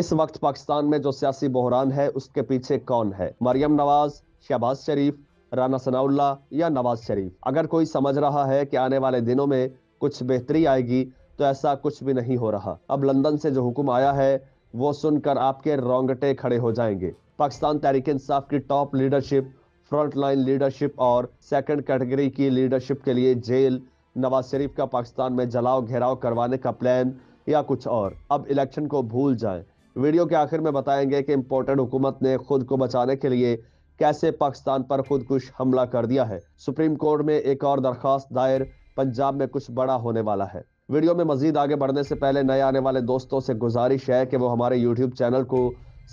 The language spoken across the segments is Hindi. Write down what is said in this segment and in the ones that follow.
इस वक्त पाकिस्तान में जो सियासी बहरान है उसके पीछे कौन है मरियम नवाज शहबाज शरीफ राना सनाउल्ला या नवाज शरीफ अगर कोई समझ रहा है कि आने वाले दिनों में कुछ बेहतरी आएगी तो ऐसा कुछ भी नहीं हो रहा अब लंदन से जो हुक्म आया है वो सुनकर आपके रोंगटे खड़े हो जाएंगे पाकिस्तान तहरीक इंसाफ की top leadership front line leadership और सेकंड कैटेगरी की लीडरशिप के लिए जेल नवाज शरीफ का पाकिस्तान में जलाओ घेराव करवाने का प्लान या कुछ और अब इलेक्शन को भूल जाएं वीडियो के आखिर में बताएंगे कि इम्पोर्टेड हुकूमत ने खुद को बचाने के लिए कैसे पाकिस्तान पर खुदकुश हमला कर दिया है सुप्रीम कोर्ट में एक और दरखास्त दायर पंजाब में कुछ बड़ा होने वाला है वीडियो में मजीद आगे बढ़ने से पहले नए आने वाले दोस्तों से गुजारिश है कि वो हमारे यूट्यूब चैनल को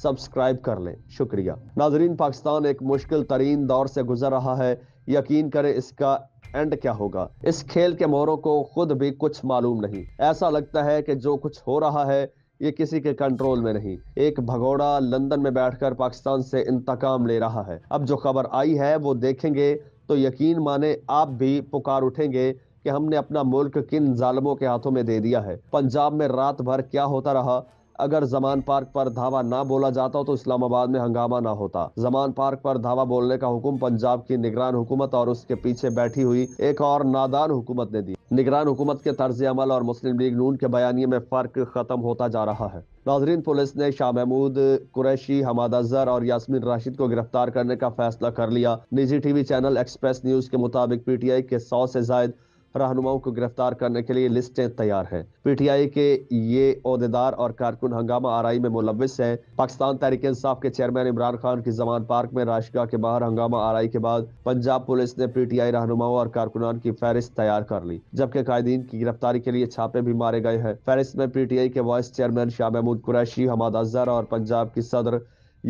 सब्सक्राइब कर लें शुक्रिया नाजरीन पाकिस्तान एक मुश्किल तरीन दौर से गुजर रहा है यकीन करें इसका एंड क्या होगा इस खेल के मोहरों को खुद भी कुछ मालूम नहीं ऐसा लगता है कि जो कुछ हो रहा है ये किसी के कंट्रोल में नहीं एक भगोड़ा लंदन में बैठकर पाकिस्तान से इंतकाम ले रहा है अब जो खबर आई है वो देखेंगे तो यकीन माने आप भी पुकार उठेंगे कि हमने अपना मुल्क किन जालमों के हाथों में दे दिया है पंजाब में रात भर क्या होता रहा अगर जमान पार्क पर धावा ना बोला जाता तो इस्लामाबाद में हंगामा ना होता जमान पार्क पर धावा बोलने का हुक्म पंजाब की निगरान हुकूमत और उसके पीछे बैठी हुई एक और नादान हुकूमत ने दी निगरान हुकूमत के तर्ज अमल और मुस्लिम लीग नून के बयानी में फर्क खत्म होता जा रहा है नाजरीन पुलिस ने शाह महमूद कुरैशी हमाद अजहर और यासमिन राशिद को गिरफ्तार करने का फैसला कर लिया निजी टीवी चैनल एक्सप्रेस न्यूज के मुताबिक पीटीआई के सौ से जायद रहनुमाओं को गिरफ्तार करने के लिए लिस्टें तैयार हैं पीटीआई के ये अहदेदार और कारकुन हंगामा आरई में मुलविस है पाकिस्तान तहरीक इंसाफ के चेयरमैन इमरान खान की जमान पार्क में राशगा के बाहर हंगामा आरई के बाद पंजाब पुलिस ने पीटीआई रहनुमाओं और कारकुनान की फहरिस्त तैयार कर ली जबकि कायदीन की गिरफ्तारी के लिए छापे भी मारे गए हैं फहरिस्त में पीटीआई के वाइस चेयरमैन शाह महमूद कुरैशी हमाद अजहर और पंजाब की सदर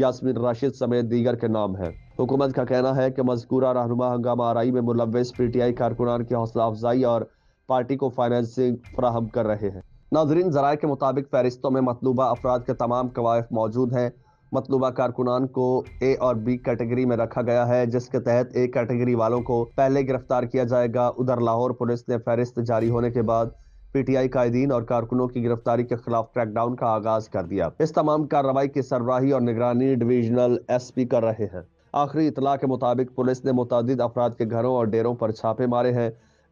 यासमिन राशिद समेत दीगर के नाम है हुकूमत का कहना है कि मजकूरा रहनुमा हंगामा आरई में मुलविस पीटीआई कारकुनान की हौसला अफजाई और पार्टी को फाइनेंसिंग फ्राहम कर रहे हैं नाजरीन जराए के मुताबिक फहरिस्तों में मतलूबा अफराद के तमाम कवायफ मौजूद हैं मतलूबा कारकुनान को ए और बी कैटेगरी में रखा गया है जिसके तहत ए कैटेगरी वालों को पहले गिरफ्तार किया जाएगा उधर लाहौर पुलिस ने फहरिस्त जारी होने के बाद पीटीआई कायदीन और कारकुनों की गिरफ्तारी के खिलाफ क्रैकडाउन का आगाज कर दिया इस तमाम कार्रवाई की सरबराही और निगरानी डिवीजनल एसपी कर रहे हैं आखिरी इतला के मुताबिक पुलिस ने मुतद अफराद के घरों और डेरों पर छापे मारे हैं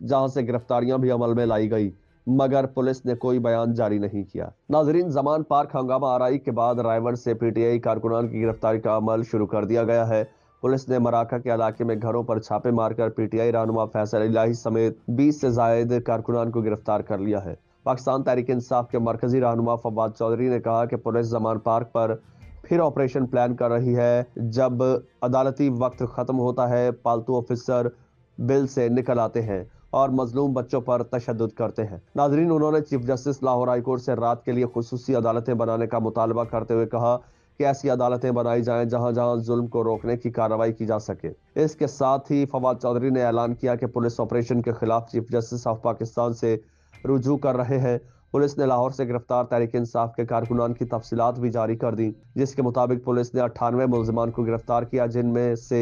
जहां से गिरफ्तारियां भी अमल में लाई गई मगर पुलिस ने कोई बयान जारी नहीं किया नाजरीन जमान पार्क हंगामा आरई के बाद रायवर से पीटीआई कारकुनान की गिरफ्तारी का अमल शुरू कर दिया गया है पुलिस ने मराका के इलाके में घरों पर छापे मारकर पीटीआई रहनुमा फैसल इलाही समेत 20 से जायद कारकुनान को गिरफ्तार कर लिया है पाकिस्तान तहरीक इंसाफ के मरकजी रहनुमा फवाद चौधरी ने कहा कि पुलिस जमान पार्क पर फिर ऑपरेशन प्लान कर रही है जब अदालती वक्त खत्म होता है पालतू ऑफिसर बिल से निकल आते हैं और मजलूम बच्चों पर तशद करते हैं नाजरीन उन्होंने चीफ जस्टिस लाहौर हाईकोर्ट से रात के लिए खसूसी अदालतें बनाने का मुतालबा करते हुए कहा कि ऐसी अदालतें बनाई जाएं जहां जहां जुल्म को रोकने की कार्रवाई की जा सके इसके साथ ही फवाद चौधरी ने ऐलान किया कि पुलिस ऑपरेशन के खिलाफ चीफ जस्टिस ऑफ पाकिस्तान से रुजू कर रहे हैं पुलिस ने लाहौर से गिरफ्तार तहरीक इंसाफ के कारकुनान की तफसीत भी जारी कर दी जिसके मुताबिक पुलिस ने अट्ठानवे मुलजमान को गिरफ्तार किया जिनमें से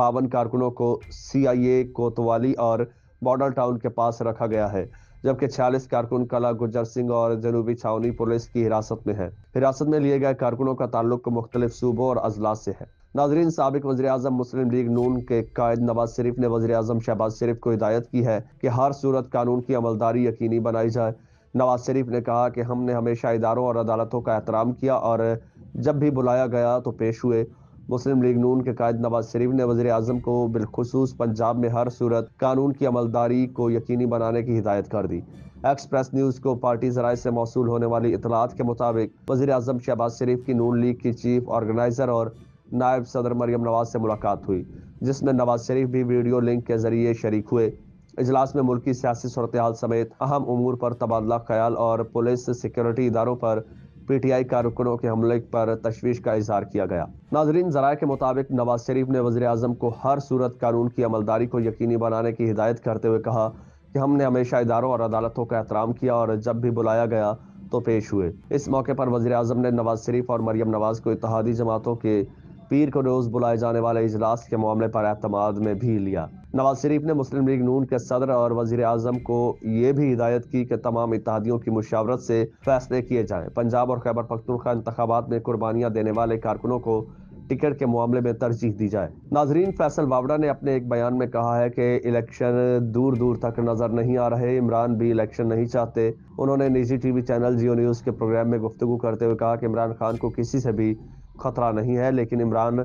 बावन कारकुनों को सी आई ए कोतवाली और बॉर्डर टाउन के पास रखा गया है जबकि छियालीस कारकुन कला गुजर सिंह और जनूबी छावनी पुलिस की हिरासत में है हिरासत में लिए गए कारकुनों का ताल्लुक मुख्तलिफ सूबों और अजला से है नाजरीन सबक वजी अजम मुस्लिम लीग नून के कायद नवाज शरीफ ने वजी अजम शहबाज शरीफ को हिदायत की है कि हर सूरत कानून की अमलदारी यकीनी बनाई जाए नवाज शरीफ ने कहा कि हमने हमेशा इदारों और अदालतों का एहतराम किया और जब भी बुलाया गया तो पेश हुए मुस्लिम लीग नून के कायद नवाज शरीफ ने वजी अजम को बिलखसूस पंजाब में हर सूरत कानून की अमलदारी को यकीनी बनाने की हिदायत कर दी एक्सप्रेस न्यूज़ को पार्टी जराये से मौसू होने वाली इतलात के मुताबिक वजीर अजम शहबाज शरीफ की नून लीग की चीफ ऑर्गेनाइजर और नायब सदर मरियम नवाज से मुलाकात हुई जिसमें नवाज शरीफ भी वीडियो लिंक के जरिए शरीक हुए इजलास में मुल्की सियासी सूरत हाल समेत अहम उमूर पर तबादला ख्याल और पुलिस सिक्योरिटी इदारों पर पी टी आई कारकुनों के हमले पर तशवीश का इजहार किया गया नाजरीन जराये के मुताबिक नवाज शरीफ ने वजी अजम को हर सूरत कानून की अमलदारी को यकीनी बनाने की हिदायत करते हुए कहा कि हमने हमेशा इदारों और अदालतों का एहतराम किया और जब भी बुलाया गया तो पेश हुए इस मौके पर वजी अजम ने नवाज शरीफ और मरियम नवाज को इतिहादी जमातों के पीर को रोज बुलाए जाने वाले इजलास के मामले पर एतम में भी लिया नवाज शरीफ ने मुस्लिम लीग नून के सदर और वजीर आजम को यह भी हिदायत की कि तमाम इतिहादियों की मुशावरत से फैसले किए जाएं पंजाब और खैबर पख्तुनखा इंतबात में कुर्बानियां देने वाले कारकुनों को टिकट के मामले में तरजीह दी जाए नाजरीन फैसल वावड़ा ने अपने एक बयान में कहा है कि इलेक्शन दूर दूर तक नजर नहीं आ रहे इमरान भी इलेक्शन नहीं चाहते उन्होंने निजी टीवी चैनल जियो न्यूज के प्रोग्राम में गुफ्तु करते हुए कहा कि इमरान खान को किसी से भी खतरा नहीं है लेकिन इमरान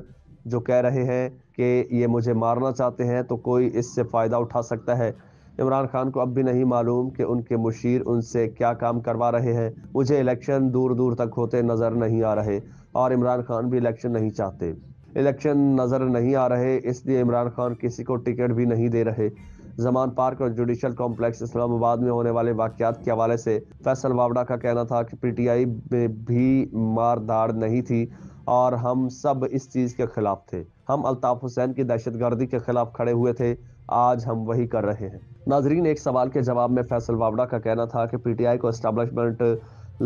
जो कह रहे हैं कि ये मुझे मारना चाहते हैं तो कोई इससे फ़ायदा उठा सकता है इमरान खान को अब भी नहीं मालूम कि उनके मुशीर उनसे क्या काम करवा रहे हैं मुझे इलेक्शन दूर दूर तक होते नज़र नहीं आ रहे और इमरान खान भी इलेक्शन नहीं चाहते इलेक्शन नज़र नहीं आ रहे इसलिए इमरान खान किसी को टिकट भी नहीं दे रहे जमान पार्क और जुडिशल कॉम्प्लेक्स इस्लामाबाद में होने वाले वाकयात के हवाले से फैसल वावड़ा का कहना था कि पीटीआई में भी मार धाड़ नहीं थी और हम सब इस चीज़ के ख़िलाफ़ थे हम अल्ताफ़ हुसैन की दहशत गर्दी के ख़िलाफ़ खड़े हुए थे आज हम वही कर रहे हैं नाजरीन एक सवाल के जवाब में फैसल वावड़ा का कहना था कि पीटीआई को इस्टबलिशमेंट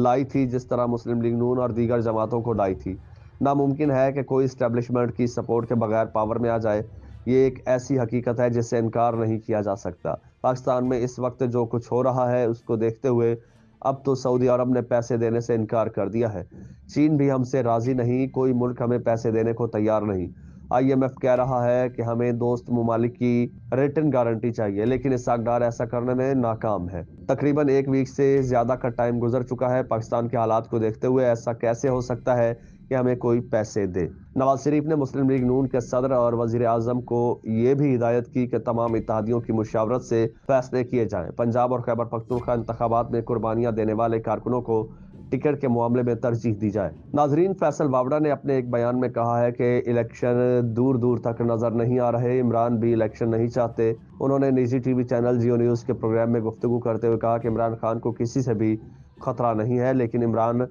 लाई थी जिस तरह मुस्लिम लीग नून और दीगर जमातों को लाई थी नामुमकिन है कि कोई इस्टेब्लिशमेंट की सपोर्ट के बगैर पावर में आ जाए ये एक ऐसी हकीकत है जिससे इनकार नहीं किया जा सकता पाकिस्तान में इस वक्त जो कुछ हो रहा है उसको देखते हुए अब तो सऊदी अरब ने पैसे देने से इनकार कर दिया है चीन भी हमसे राजी नहीं कोई मुल्क हमें पैसे देने को तैयार नहीं आईएमएफ कह रहा है कि हमें दोस्त ममालिक की रिटर्न गारंटी चाहिए लेकिन इसकदार ऐसा करने में नाकाम है तकरीबन एक वीक से ज़्यादा का टाइम गुजर चुका है पाकिस्तान के हालात को देखते हुए ऐसा कैसे हो सकता है कि हमें कोई पैसे दे नवाज शरीफ ने मुस्लिम लीग नून के सदर और वजीर आजम को यह भी हिदायत की कि तमाम इतिहादियों की मुशावरत से फैसले किए जाएं पंजाब और खैबर पख्तूखा इंतबात में कुर्बानियां देने वाले कारकुनों को टिकट के मामले में तरजीह दी जाए नाजरीन फैसल वावड़ा ने अपने एक बयान में कहा है कि इलेक्शन दूर दूर तक नजर नहीं आ रहे इमरान भी इलेक्शन नहीं चाहते उन्होंने निजी टीवी चैनल जियो न्यूज के प्रोग्राम में गुफ्तु करते हुए कहा कि इमरान खान को किसी से भी खतरा नहीं है लेकिन इमरान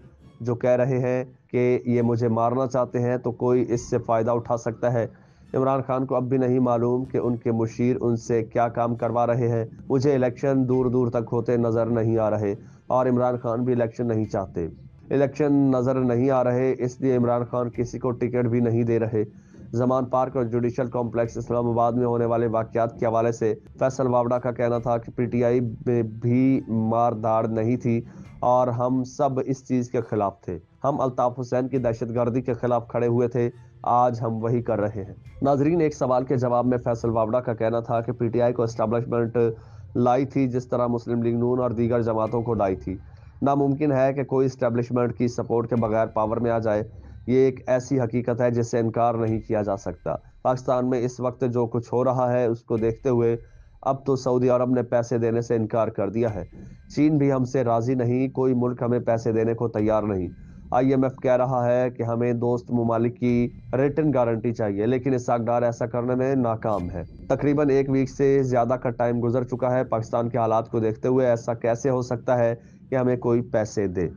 जो कह रहे हैं कि ये मुझे मारना चाहते हैं तो कोई इससे फ़ायदा उठा सकता है इमरान खान को अब भी नहीं मालूम कि उनके मुशीर उनसे क्या काम करवा रहे हैं मुझे इलेक्शन दूर दूर तक होते नज़र नहीं आ रहे और इमरान खान भी इलेक्शन नहीं चाहते इलेक्शन नज़र नहीं आ रहे इसलिए इमरान खान किसी को टिकट भी नहीं दे रहे जमान पार्क और जुडिशल कॉम्प्लेक्स इस्लामाबाद में होने वाले वाकयात के हवाले से फैसल वावड़ा का कहना था कि पीटीआई में भी मारदार नहीं थी और हम सब इस चीज़ के खिलाफ थे हम अल्ताफ़ हुसैन की दहशतगर्दी के खिलाफ खड़े हुए थे आज हम वही कर रहे हैं नाजरीन एक सवाल के जवाब में फैसल वावड़ा का कहना था कि पीटीआई को इस्टेब्लिशमेंट लाई थी जिस तरह मुस्लिम लीग नून और दीगर जमातों को लाई थी नामुमकिन है कि कोई इस्टेब्लिशमेंट की सपोर्ट के बगैर पावर में आ जाए ये एक ऐसी हकीकत है जिससे इनकार नहीं किया जा सकता पाकिस्तान में इस वक्त जो कुछ हो रहा है उसको देखते हुए अब तो सऊदी अरब ने पैसे देने से इनकार कर दिया है चीन भी हमसे राज़ी नहीं कोई मुल्क हमें पैसे देने को तैयार नहीं आईएमएफ कह रहा है कि हमें दोस्त ममालिक की रिटर्न गारंटी चाहिए लेकिन इस ऐसा करने में नाकाम है तकरीबन एक वीक से ज़्यादा का टाइम गुजर चुका है पाकिस्तान के हालात को देखते हुए ऐसा कैसे हो सकता है कि हमें कोई पैसे दे